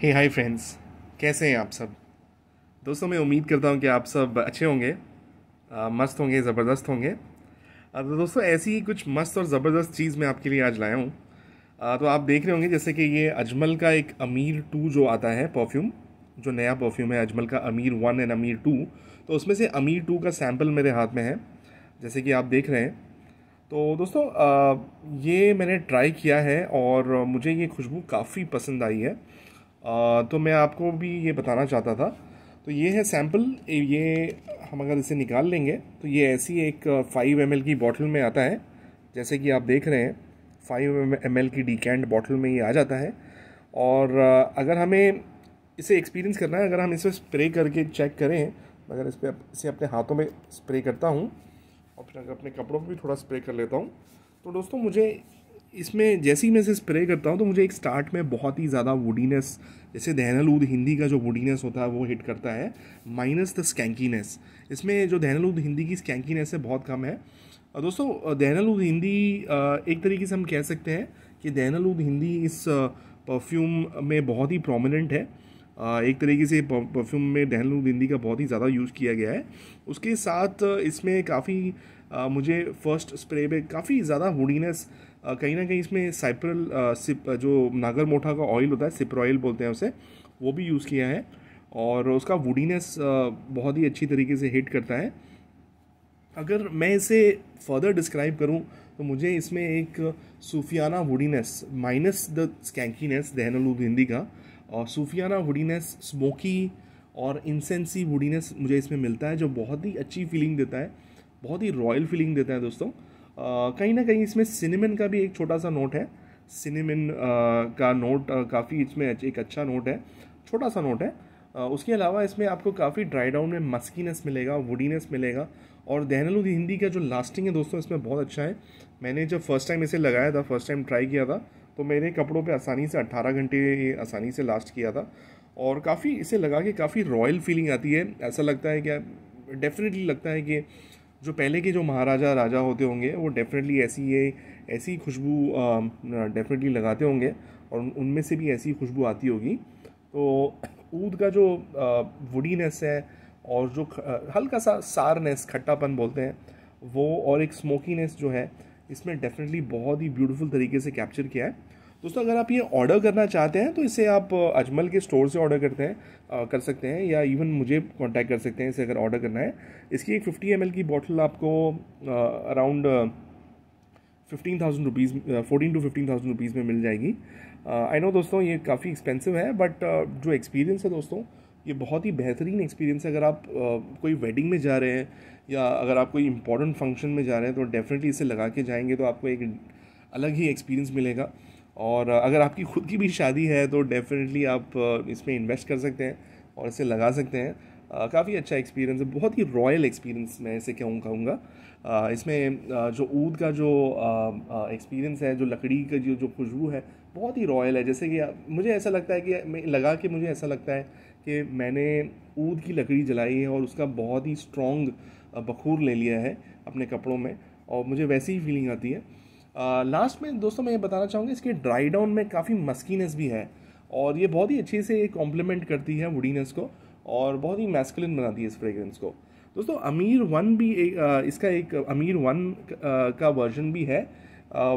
हे hi friends कैसे हैं आप सब दोस्तों मैं उम्मीद करता हूं कि आप सब अच्छे होंगे मस्त होंगे ज़बरदस्त होंगे तो दोस्तों ऐसी ही कुछ मस्त और ज़बरदस्त चीज़ मैं आपके लिए आज लाया हूँ तो आप देख रहे होंगे जैसे कि ये अजमल का एक अमीर टू जो आता है परफ्यूम जो नया परफ्यूम है अजमल का अमीर वन एंड अमीर टू तो उसमें से अमीर टू का सैम्पल मेरे हाथ में है जैसे कि आप देख रहे हैं तो दोस्तों ये मैंने ट्राई किया है और मुझे ये खुशबू काफ़ी पसंद आई है तो मैं आपको भी ये बताना चाहता था तो ये है सैम्पल ये हम अगर इसे निकाल लेंगे तो ये ऐसी एक फ़ाइव एम की बॉटल में आता है जैसे कि आप देख रहे हैं फ़ाइव एम की डिकैंड बॉटल में ये आ जाता है और अगर हमें इसे एक्सपीरियंस करना है अगर हम इसे स्प्रे करके चेक करें अगर इस पर इसे अपने हाथों में स्प्रे करता हूँ और फिर अगर अपने कपड़ों पर भी थोड़ा स्प्रे कर लेता हूँ तो दोस्तों मुझे इसमें जैसे ही मैं इसे स्प्रे करता हूँ तो मुझे एक स्टार्ट में बहुत ही ज़्यादा वुडीनेस जैसे दहनलूद हिंदी का जो वुडीनेस होता है वो हिट करता है माइनस द स्कैंकीनेस इसमें जो दहनलूद हिंदी की स्कैंकीनेस है बहुत कम है दोस्तों दहनलूद हिंदी एक तरीके से हम कह सकते हैं कि दहनलूद हिंदी इस परफ्यूम में बहुत ही प्रोमिनेंट है एक तरीके से परफ्यूम में दहनलूद हिंदी का बहुत ही ज़्यादा यूज़ किया गया है उसके साथ इसमें काफ़ी आ, मुझे फर्स्ट स्प्रे में काफ़ी ज़्यादा हुडीनेस कहीं ना कहीं इसमें साइप्रल सिप जो नागर मोठा का ऑयल होता है सिपर ऑयल बोलते हैं उसे वो भी यूज़ किया है और उसका वुडीनेस बहुत ही अच्छी तरीके से हिट करता है अगर मैं इसे फर्दर डिस्क्राइब करूं तो मुझे इसमें एक सूफियाना वुडीनेस माइनस द स्कैंकीनेस दहनलूब हिंदी का और सूफियाना वुडीनेस स्मोकी और इंसेंसी वुडीनेस मुझे इसमें मिलता है जो बहुत ही अच्छी फीलिंग देता है बहुत ही रॉयल फीलिंग देते हैं दोस्तों कहीं ना कहीं इसमें सिनेमन का भी एक छोटा सा नोट है सिनेमन का नोट काफ़ी इसमें एक अच्छा नोट है छोटा सा नोट है उसके अलावा इसमें आपको काफ़ी ड्राई डाउन में मस्कीनेस मिलेगा वुडीनेस मिलेगा और दहनलू हिंदी का जो लास्टिंग है दोस्तों इसमें बहुत अच्छा है मैंने जब फर्स्ट टाइम इसे लगाया था फर्स्ट टाइम ट्राई किया था तो मेरे कपड़ों पे आसानी से 18 घंटे आसानी से लास्ट किया था और काफ़ी इसे लगा के काफ़ी रॉयल फीलिंग आती है ऐसा लगता है कि डेफिनेटली लगता है कि जो पहले के जो महाराजा राजा होते होंगे वो डेफिनेटली ऐसी ये ऐसी खुशबू डेफिनेटली लगाते होंगे और उनमें से भी ऐसी खुशबू आती होगी तो ऊद का जो वुडीनेस है और जो हल्का सा सारनेस खट्टापन बोलते हैं वो और एक स्मोकीनेस जो है इसमें डेफिनेटली बहुत ही ब्यूटीफुल तरीके से कैप्चर किया है दोस्तों अगर आप ये ऑर्डर करना चाहते हैं तो इसे आप अजमल के स्टोर से ऑर्डर करते हैं आ, कर सकते हैं या इवन मुझे कांटेक्ट कर सकते हैं इसे अगर ऑर्डर करना है इसकी एक फिफ्टी एम की बॉटल आपको around fifteen thousand rupees fourteen to fifteen thousand rupees में मिल जाएगी आई नो दोस्तों ये काफ़ी एक्सपेंसिव है बट uh, जो एक्सपीरियंस है दोस्तों ये बहुत ही बेहतरीन एक्सपीरियंस है अगर आप uh, कोई वेडिंग में जा रहे हैं या अगर आप कोई इंपॉर्टेंट फंक्शन में जा रहे हैं तो डेफिनेटली इसे लगा के जाएंगे तो आपको एक अलग ही एक्सपीरियंस मिलेगा और अगर आपकी खुद की भी शादी है तो डेफिनेटली आप uh, इसमें इन्वेस्ट कर सकते हैं और इसे लगा सकते हैं uh, काफ़ी अच्छा एक्सपीरियंस है बहुत ही रॉयल एक्सपीरियंस मैं इसे क्यों कहूँगा uh, इसमें जो ऊद का जो एक्सपीरियंस है जो लकड़ी का जो जो खुशबू है बहुत ही रॉयल है जैसे कि मुझे ऐसा लगता है कि लगा के मुझे ऐसा लगता है कि मैंने ऊद की लकड़ी जलाई है और उसका बहुत ही स्ट्रॉन्ग बखूर ले लिया है अपने कपड़ों में और मुझे वैसी ही फीलिंग आती है लास्ट में दोस्तों मैं ये बताना चाहूँगा इसके ड्राई डाउन में काफ़ी मस्कीनेस भी है और ये बहुत ही अच्छे से कॉम्प्लीमेंट करती है वुडीनेस को और बहुत ही मैस्कुलिन बनाती है इस फ्रेगरेंस को दोस्तों अमीर वन भी एक इसका एक अमीर वन का वर्जन भी है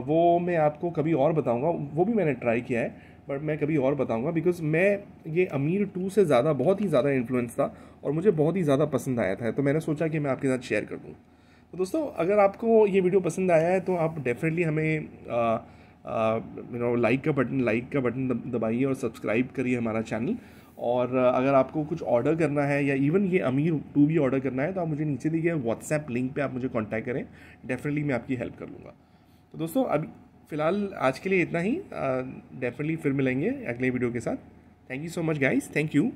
वो मैं आपको कभी और बताऊंगा वो भी मैंने ट्राई किया है बट मैं कभी और बताऊंगा बिकॉज मैं ये अमीर टू से ज़्यादा बहुत ही ज़्यादा इन्फ्लुएंस था और मुझे बहुत ही ज़्यादा पसंद आया था तो मैंने सोचा कि मैं आपके साथ शेयर कर दूँ तो दोस्तों अगर आपको ये वीडियो पसंद आया है तो आप डेफिनेटली हमें यू नो लाइक का बटन लाइक का बटन दबाइए और सब्सक्राइब करिए हमारा चैनल और अगर आपको कुछ ऑर्डर करना है या इवन ये अमीर टू भी ऑर्डर करना है तो आप मुझे नीचे दिए व्हाट्सएप लिंक पे आप मुझे कांटेक्ट करें डेफिनेटली मैं आपकी हेल्प कर लूँगा तो दोस्तों अभी फ़िलहाल आज के लिए इतना ही डेफिनेटली फिर मिलेंगे अगले वीडियो के साथ thank you so much guys thank you